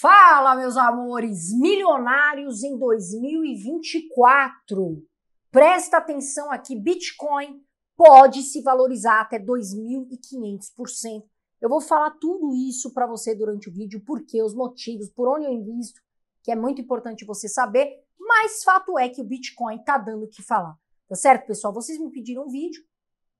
Fala, meus amores, milionários em 2024. Presta atenção aqui, Bitcoin pode se valorizar até 2.500%. Eu vou falar tudo isso para você durante o vídeo, porque os motivos, por onde eu invisto, que é muito importante você saber, mas fato é que o Bitcoin tá dando o que falar. Tá certo, pessoal? Vocês me pediram um vídeo,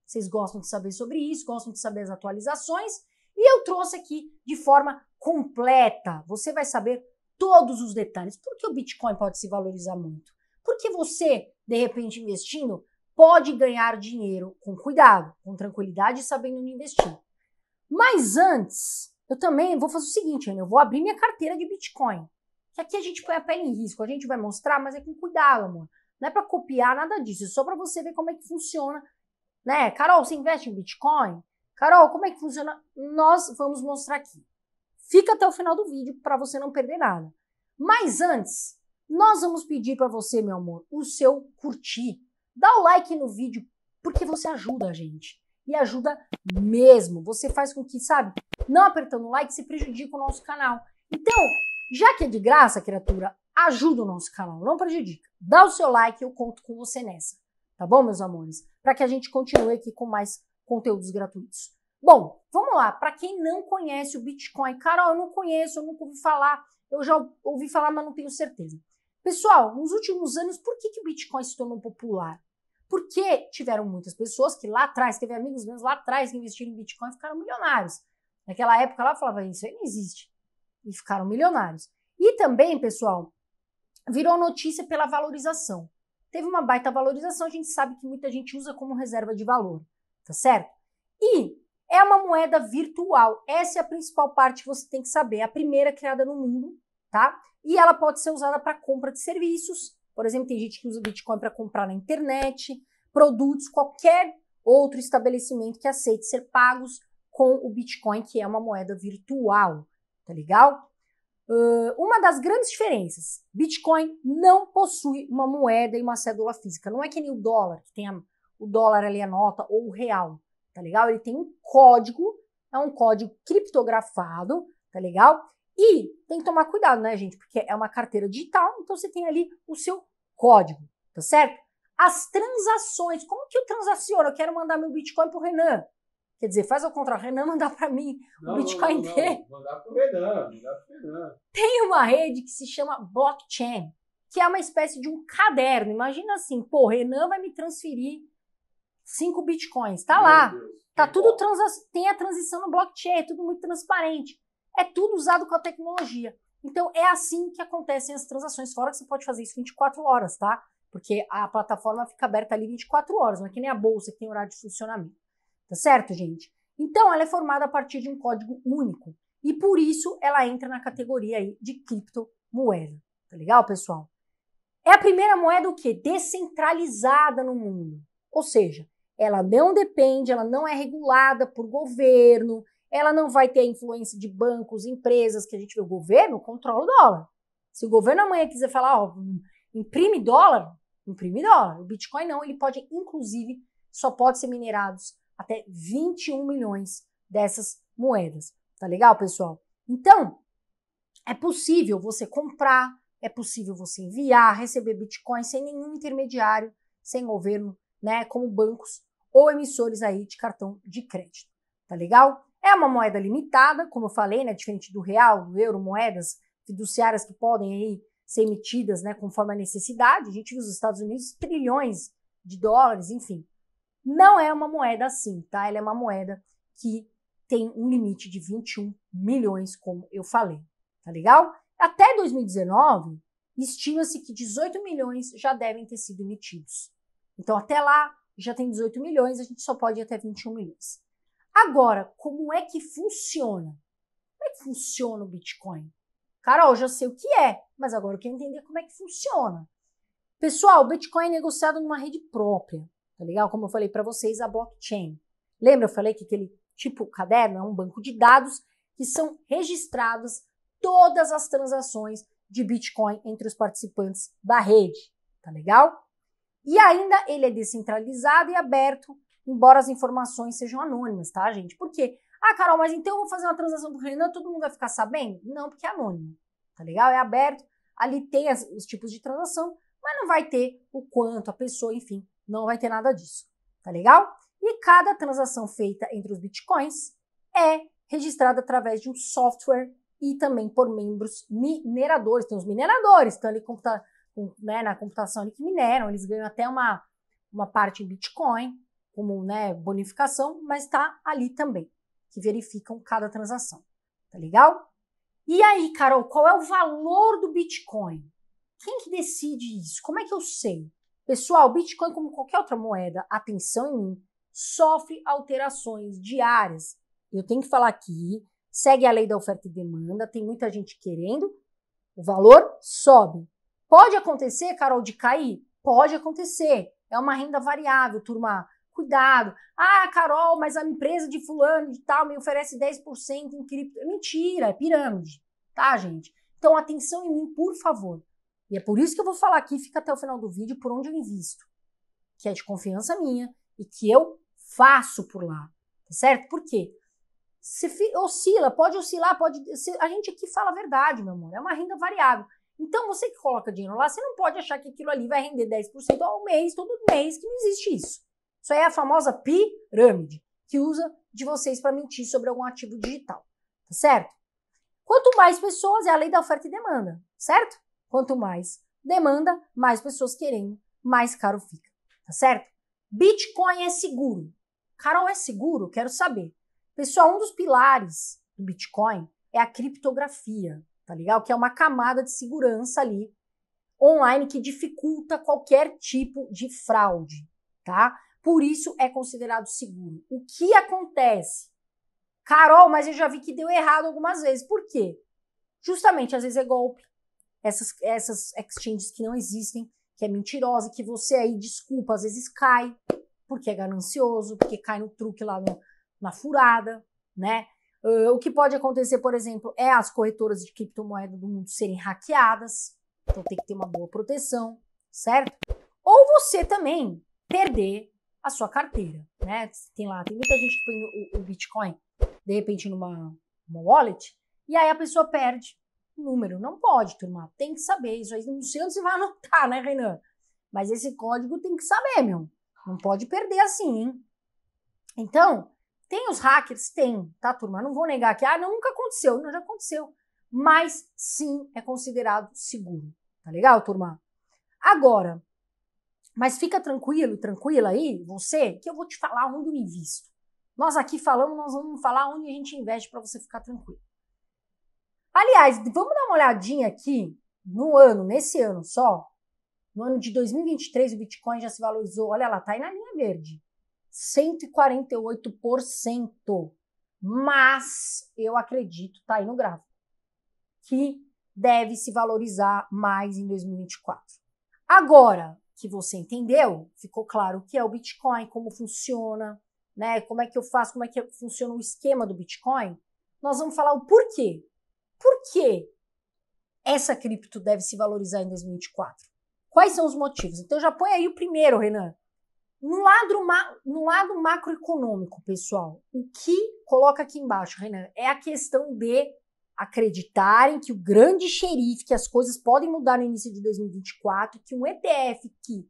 vocês gostam de saber sobre isso, gostam de saber as atualizações, e eu trouxe aqui de forma completa, você vai saber todos os detalhes. Por que o Bitcoin pode se valorizar muito? por que você, de repente, investindo, pode ganhar dinheiro com cuidado, com tranquilidade sabendo onde investir. Mas antes, eu também vou fazer o seguinte, eu vou abrir minha carteira de Bitcoin. Que aqui a gente põe a pele em risco, a gente vai mostrar, mas é com cuidado, amor. Não é para copiar nada disso, é só para você ver como é que funciona. Né? Carol, você investe em Bitcoin? Carol, como é que funciona? Nós vamos mostrar aqui. Fica até o final do vídeo para você não perder nada. Mas antes, nós vamos pedir para você, meu amor, o seu curtir. Dá o like no vídeo porque você ajuda a gente. E ajuda mesmo. Você faz com que, sabe, não apertando o like, se prejudica o nosso canal. Então, já que é de graça, criatura, ajuda o nosso canal, não prejudica. Dá o seu like, eu conto com você nessa. Tá bom, meus amores? Para que a gente continue aqui com mais conteúdos gratuitos. Bom, vamos lá. Para quem não conhece o Bitcoin, Carol, eu não conheço, eu nunca ouvi falar, eu já ouvi falar, mas não tenho certeza. Pessoal, nos últimos anos, por que, que o Bitcoin se tornou popular? Porque tiveram muitas pessoas que lá atrás, teve amigos meus lá atrás que investiram em Bitcoin e ficaram milionários. Naquela época lá falava, isso aí não existe. E ficaram milionários. E também, pessoal, virou notícia pela valorização. Teve uma baita valorização, a gente sabe que muita gente usa como reserva de valor, tá certo? E é uma moeda virtual. Essa é a principal parte que você tem que saber. É a primeira criada no mundo, tá? E ela pode ser usada para compra de serviços. Por exemplo, tem gente que usa Bitcoin para comprar na internet, produtos, qualquer outro estabelecimento que aceite ser pagos com o Bitcoin, que é uma moeda virtual. Tá legal? Uh, uma das grandes diferenças: Bitcoin não possui uma moeda e uma cédula física. Não é que nem o dólar, que tem a, o dólar ali a nota, ou o real tá legal? Ele tem um código, é um código criptografado, tá legal? E tem que tomar cuidado, né, gente? Porque é uma carteira digital, então você tem ali o seu código, tá certo? As transações, como que eu transaciono? Eu quero mandar meu Bitcoin pro Renan. Quer dizer, faz o contrário, Renan mandar para mim não, o Bitcoin não, não, dele. Mandar pro Renan, mandar pro Renan. Tem uma rede que se chama blockchain, que é uma espécie de um caderno. Imagina assim, pô, Renan vai me transferir 5 bitcoins. Tá lá. Tá tudo transa tem a transição no blockchain, é tudo muito transparente. É tudo usado com a tecnologia. Então é assim que acontecem as transações, fora que você pode fazer isso 24 horas, tá? Porque a plataforma fica aberta ali 24 horas, não é que nem a bolsa que tem horário de funcionamento. Tá certo, gente? Então ela é formada a partir de um código único e por isso ela entra na categoria aí de criptomoeda. Tá legal, pessoal? É a primeira moeda o quê? Descentralizada no mundo. Ou seja, ela não depende, ela não é regulada por governo, ela não vai ter influência de bancos, empresas, que a gente vê o governo controla o dólar. Se o governo amanhã quiser falar, ó, imprime dólar, imprime dólar. O Bitcoin não, ele pode, inclusive, só pode ser minerados até 21 milhões dessas moedas. Tá legal, pessoal? Então, é possível você comprar, é possível você enviar, receber Bitcoin sem nenhum intermediário, sem governo, né, como bancos ou emissores aí de cartão de crédito. Tá legal? É uma moeda limitada, como eu falei, né, diferente do real, do euro, moedas fiduciárias que podem aí ser emitidas, né, conforme a necessidade. A gente viu os Estados Unidos trilhões de dólares, enfim. Não é uma moeda assim, tá? Ela é uma moeda que tem um limite de 21 milhões, como eu falei. Tá legal? Até 2019, estima-se que 18 milhões já devem ter sido emitidos. Então, até lá, já tem 18 milhões, a gente só pode ir até 21 milhões. Agora, como é que funciona? Como é que funciona o Bitcoin? Carol, já sei o que é, mas agora eu quero entender como é que funciona. Pessoal, o Bitcoin é negociado numa rede própria, tá legal? Como eu falei para vocês, a blockchain. Lembra eu falei que aquele tipo caderno é um banco de dados que são registradas todas as transações de Bitcoin entre os participantes da rede, tá legal? E ainda ele é descentralizado e aberto, embora as informações sejam anônimas, tá, gente? Por quê? Ah, Carol, mas então eu vou fazer uma transação do Renan, todo mundo vai ficar sabendo? Não, porque é anônimo, tá legal? É aberto, ali tem as, os tipos de transação, mas não vai ter o quanto, a pessoa, enfim, não vai ter nada disso, tá legal? E cada transação feita entre os bitcoins é registrada através de um software e também por membros mineradores. Tem os mineradores, estão ali computando né, na computação ali que mineram, eles ganham até uma, uma parte em Bitcoin, como né, bonificação, mas está ali também, que verificam cada transação. Tá legal? E aí, Carol, qual é o valor do Bitcoin? Quem que decide isso? Como é que eu sei? Pessoal, Bitcoin, como qualquer outra moeda, atenção em mim, sofre alterações diárias. Eu tenho que falar aqui, segue a lei da oferta e demanda, tem muita gente querendo, o valor sobe, Pode acontecer, Carol, de cair? Pode acontecer. É uma renda variável, turma. Cuidado. Ah, Carol, mas a empresa de fulano de tal me oferece 10% em cripto. Mentira, é pirâmide. Tá, gente? Então, atenção em mim, por favor. E é por isso que eu vou falar aqui, fica até o final do vídeo, por onde eu invisto. Que é de confiança minha e que eu faço por lá. Tá certo? Por quê? Se oscila, pode oscilar, pode. a gente aqui fala a verdade, meu amor. É uma renda variável. Então, você que coloca dinheiro lá, você não pode achar que aquilo ali vai render 10% ao mês, todo mês, que não existe isso. Isso aí é a famosa pirâmide, que usa de vocês para mentir sobre algum ativo digital, tá certo? Quanto mais pessoas, é a lei da oferta e demanda, certo? Quanto mais demanda, mais pessoas querendo, mais caro fica, tá certo? Bitcoin é seguro. Carol, é seguro? Quero saber. Pessoal, um dos pilares do Bitcoin é a criptografia tá legal? Que é uma camada de segurança ali online que dificulta qualquer tipo de fraude, tá? Por isso é considerado seguro. O que acontece? Carol, mas eu já vi que deu errado algumas vezes. Por quê? Justamente às vezes é golpe. Essas, essas exchanges que não existem, que é mentirosa, que você aí, desculpa, às vezes cai, porque é ganancioso, porque cai no truque lá no, na furada, né? Uh, o que pode acontecer, por exemplo, é as corretoras de criptomoeda do mundo serem hackeadas, então tem que ter uma boa proteção, certo? Ou você também perder a sua carteira, né? Tem lá, tem muita gente que põe o, o Bitcoin, de repente, numa uma wallet, e aí a pessoa perde o número. Não pode, turma, tem que saber. Isso aí não sei onde você vai anotar, né, Renan? Mas esse código tem que saber, meu. Não pode perder assim, hein? Então, tem os hackers? Tem, tá, turma? Não vou negar que, ah, não, nunca aconteceu. Não, já aconteceu. Mas sim é considerado seguro. Tá legal, turma? Agora, mas fica tranquilo, tranquila aí, você, que eu vou te falar onde eu invisto. Nós aqui falamos, nós vamos falar onde a gente investe para você ficar tranquilo. Aliás, vamos dar uma olhadinha aqui no ano, nesse ano só. No ano de 2023, o Bitcoin já se valorizou. Olha lá, tá aí na linha verde. 148%. Mas eu acredito, tá aí no gráfico, que deve se valorizar mais em 2024. Agora que você entendeu, ficou claro o que é o Bitcoin, como funciona, né? Como é que eu faço, como é que funciona o esquema do Bitcoin? Nós vamos falar o porquê. Por que essa cripto deve se valorizar em 2024? Quais são os motivos? Então já põe aí o primeiro, Renan. No lado, no lado macroeconômico, pessoal, o que coloca aqui embaixo, Renan, é a questão de acreditarem que o grande xerife, que as coisas podem mudar no início de 2024, que um ETF que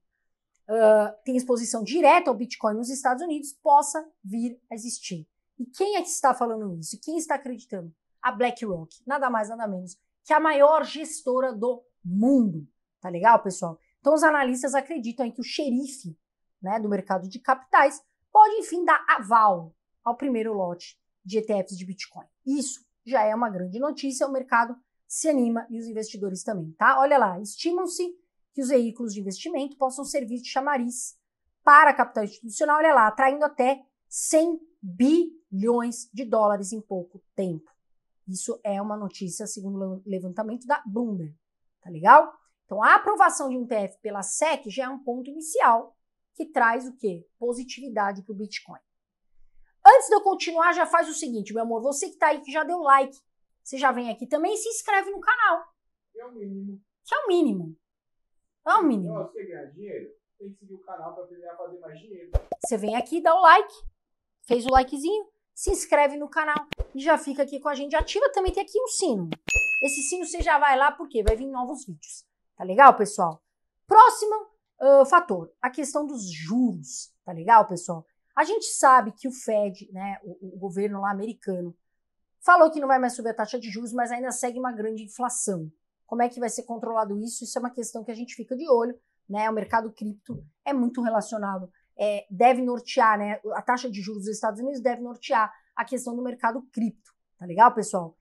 uh, tem exposição direta ao Bitcoin nos Estados Unidos possa vir a existir. E quem é que está falando isso? quem está acreditando? A BlackRock, nada mais, nada menos, que a maior gestora do mundo. Tá legal, pessoal? Então, os analistas acreditam que o xerife né, do mercado de capitais, pode, enfim, dar aval ao primeiro lote de ETFs de Bitcoin. Isso já é uma grande notícia, o mercado se anima e os investidores também, tá? Olha lá, estimam-se que os veículos de investimento possam servir de chamariz para capital institucional, olha lá, atraindo até 100 bilhões de dólares em pouco tempo. Isso é uma notícia, segundo o levantamento da Bloomberg, tá legal? Então, a aprovação de um TF pela SEC já é um ponto inicial que traz o quê? Positividade para o Bitcoin. Antes de eu continuar, já faz o seguinte, meu amor, você que está aí que já deu like, você já vem aqui também e se inscreve no canal. É o mínimo. Que é o mínimo. É o mínimo. Então, você ganhar dinheiro, tem que seguir o canal para aprender a fazer mais dinheiro. Você vem aqui, dá o like, fez o likezinho, se inscreve no canal e já fica aqui com a gente. Ativa também, tem aqui um sino. Esse sino você já vai lá porque vai vir novos vídeos. Tá legal, pessoal? Próximo uh, fator, a questão dos juros, tá legal, pessoal? A gente sabe que o Fed, né, o, o governo lá americano, falou que não vai mais subir a taxa de juros, mas ainda segue uma grande inflação. Como é que vai ser controlado isso? Isso é uma questão que a gente fica de olho, né? O mercado cripto é muito relacionado, é, deve nortear, né? A taxa de juros dos Estados Unidos deve nortear a questão do mercado cripto, tá legal, pessoal?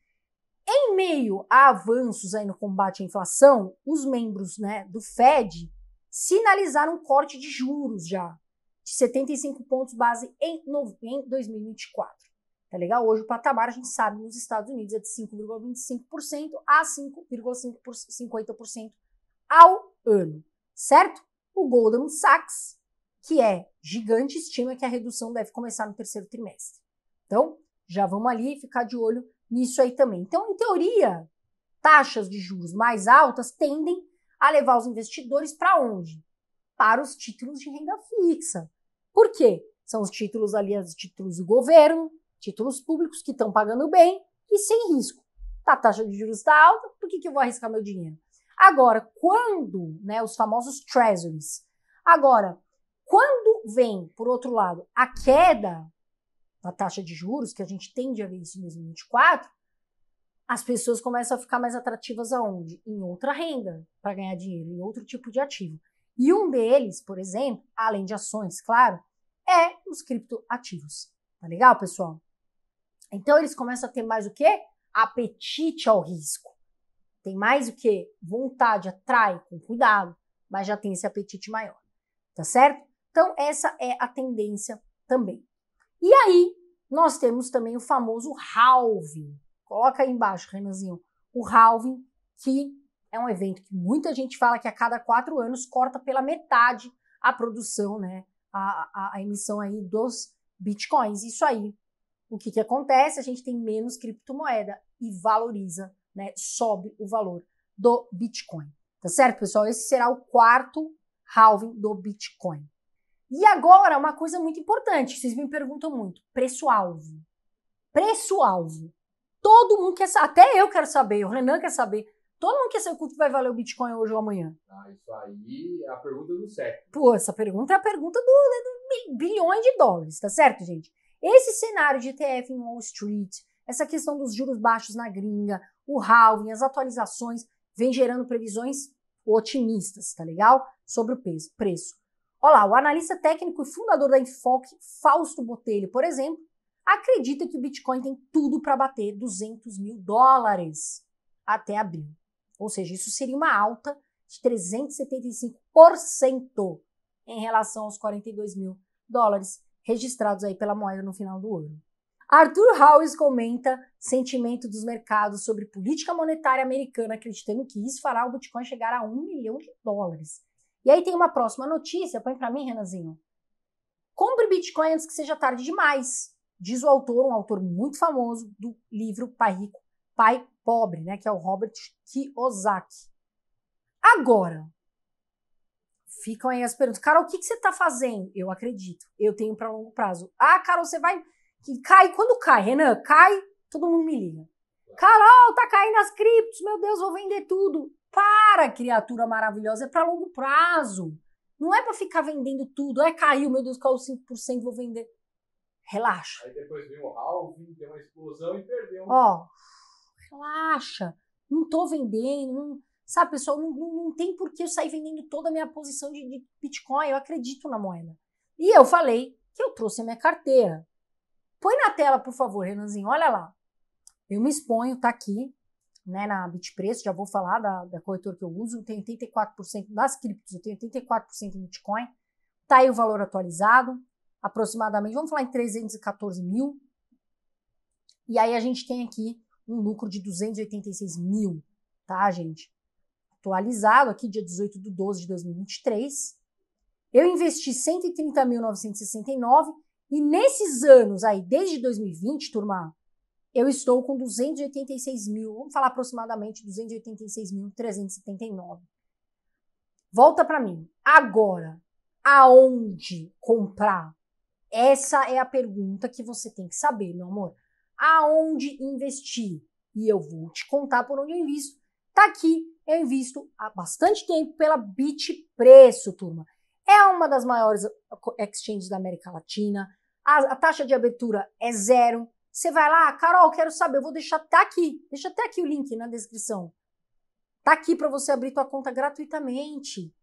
Em meio a avanços aí no combate à inflação, os membros né, do Fed sinalizar um corte de juros já, de 75 pontos base em, em 2024. Tá legal? Hoje o patamar, a gente sabe, nos Estados Unidos é de 5,25% a 5,50% ao ano, certo? O Goldman Sachs, que é gigante, estima que a redução deve começar no terceiro trimestre. Então, já vamos ali ficar de olho nisso aí também. Então, em teoria, taxas de juros mais altas tendem a levar os investidores para onde? Para os títulos de renda fixa. Por quê? São os títulos ali, os títulos do governo, títulos públicos que estão pagando bem e sem risco. Tá, a taxa de juros está alta, por que, que eu vou arriscar meu dinheiro? Agora, quando, né, os famosos treasuries. Agora, quando vem, por outro lado, a queda da taxa de juros, que a gente tende a ver isso em 2024, as pessoas começam a ficar mais atrativas aonde? Em outra renda, para ganhar dinheiro, em outro tipo de ativo. E um deles, por exemplo, além de ações, claro, é os criptoativos. Tá legal, pessoal? Então eles começam a ter mais o quê? Apetite ao risco. Tem mais o quê? Vontade, atrai com cuidado, mas já tem esse apetite maior. Tá certo? Então essa é a tendência também. E aí, nós temos também o famoso halving Coloca aí embaixo, Renanzinho, o halving, que é um evento que muita gente fala que a cada quatro anos corta pela metade a produção, né? A, a, a emissão aí dos bitcoins. Isso aí, o que, que acontece? A gente tem menos criptomoeda e valoriza, né? Sobe o valor do Bitcoin. Tá certo, pessoal? Esse será o quarto halving do Bitcoin. E agora, uma coisa muito importante, vocês me perguntam muito: preço-alvo. Preço-alvo. Todo mundo quer saber, até eu quero saber, o Renan quer saber. Todo mundo quer saber quanto vai valer o Bitcoin hoje ou amanhã. Ah, isso aí é a pergunta do século. Pô, essa pergunta é a pergunta do, né, do bilhões de dólares, tá certo, gente? Esse cenário de ETF em Wall Street, essa questão dos juros baixos na gringa, o halving, as atualizações, vem gerando previsões otimistas, tá legal? Sobre o peso, preço. Olha lá, o analista técnico e fundador da Enfoque, Fausto Botelho, por exemplo, acredita que o Bitcoin tem tudo para bater 200 mil dólares até abril. Ou seja, isso seria uma alta de 375% em relação aos 42 mil dólares registrados aí pela moeda no final do ano. Arthur Howes comenta sentimento dos mercados sobre política monetária americana, acreditando que isso fará o Bitcoin chegar a um milhão de dólares. E aí tem uma próxima notícia, põe para mim, Renanzinho. Compre Bitcoin antes que seja tarde demais. Diz o autor, um autor muito famoso do livro Pai Rico, Pai Pobre, né, que é o Robert Kiyosaki. Agora, ficam aí as perguntas. Carol, o que, que você está fazendo? Eu acredito, eu tenho para longo prazo. Ah, Carol, você vai. Que cai, quando cai, Renan, cai, todo mundo me liga. Carol, tá caindo as criptos, meu Deus, vou vender tudo. Para, criatura maravilhosa, é para longo prazo. Não é para ficar vendendo tudo. É, caiu, meu Deus, caiu 5%, vou vender relaxa. Aí depois vem o halving, tem uma explosão e perdeu. Ó, relaxa. Não tô vendendo, não, sabe, pessoal, não, não, tem por que eu sair vendendo toda a minha posição de, de Bitcoin, eu acredito na moeda. E eu falei que eu trouxe a minha carteira. Põe na tela, por favor, Renanzinho, olha lá. Eu me exponho, tá aqui, né, na Bitpreço, já vou falar da, da corretora que eu uso, eu tenho 84% das criptos, eu tenho 84% em Bitcoin, tá aí o valor atualizado, aproximadamente, vamos falar em 314 mil. E aí a gente tem aqui um lucro de 286 mil, tá, gente? Atualizado aqui, dia 18 de 12 de 2023. Eu investi 130.969 e nesses anos aí, desde 2020, turma, eu estou com 286 mil, vamos falar aproximadamente 286.379. Volta para mim. Agora, aonde comprar? Essa é a pergunta que você tem que saber, meu amor. Aonde investir? E eu vou te contar por onde eu invisto. Tá aqui, eu invisto há bastante tempo pela Bit Preço, turma. É uma das maiores exchanges da América Latina. A, a taxa de abertura é zero. Você vai lá, Carol, quero saber, eu vou deixar tá aqui. Deixa até aqui o link na descrição. Tá aqui para você abrir tua conta gratuitamente.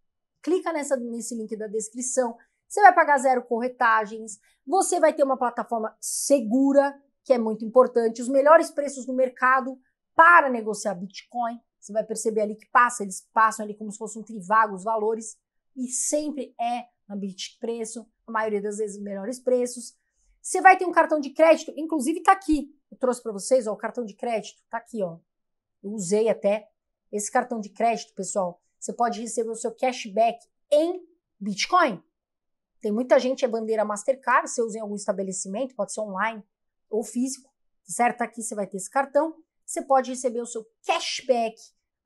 Clica nessa, nesse link da descrição. Você vai pagar zero corretagens, você vai ter uma plataforma segura, que é muito importante, os melhores preços no mercado para negociar Bitcoin. Você vai perceber ali que passa, eles passam ali como se fosse um trivago os valores e sempre é na Bit preço, a maioria das vezes melhores preços. Você vai ter um cartão de crédito, inclusive está aqui. Eu trouxe para vocês, ó, o cartão de crédito está aqui, ó. Eu usei até esse cartão de crédito, pessoal. Você pode receber o seu cashback em Bitcoin. Tem muita gente é bandeira Mastercard, você usa em algum estabelecimento, pode ser online ou físico, tá certo? Tá aqui você vai ter esse cartão, você pode receber o seu cashback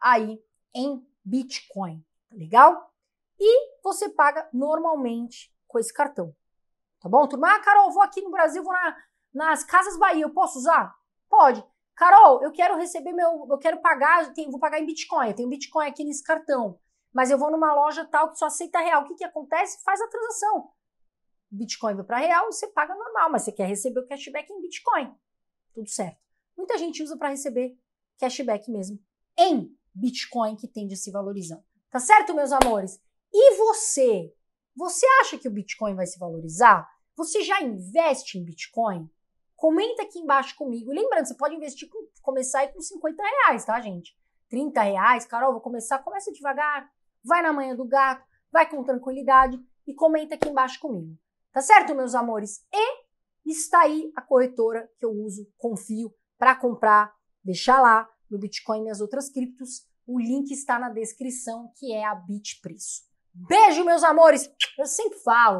aí em Bitcoin, tá legal? E você paga normalmente com esse cartão, tá bom, turma? Ah, Carol, vou aqui no Brasil, vou na, nas Casas Bahia, eu posso usar? Pode. Carol, eu quero receber meu, eu quero pagar, eu tenho, vou pagar em Bitcoin, eu tenho Bitcoin aqui nesse cartão. Mas eu vou numa loja tal que só aceita real. O que, que acontece? Faz a transação. Bitcoin vai para real, você paga normal, mas você quer receber o cashback em Bitcoin. Tudo certo. Muita gente usa para receber cashback mesmo em Bitcoin que tende a se valorizar. Tá certo, meus amores? E você? Você acha que o Bitcoin vai se valorizar? Você já investe em Bitcoin? Comenta aqui embaixo comigo. Lembrando, você pode investir, com, começar aí com 50 reais, tá, gente? 30 reais. Carol, vou começar. Começa devagar vai na manhã do gato, vai com tranquilidade e comenta aqui embaixo comigo. Tá certo, meus amores? E está aí a corretora que eu uso, confio, para comprar, deixar lá no Bitcoin e nas outras criptos. O link está na descrição, que é a Bitpreço. Beijo, meus amores! Eu sempre falo,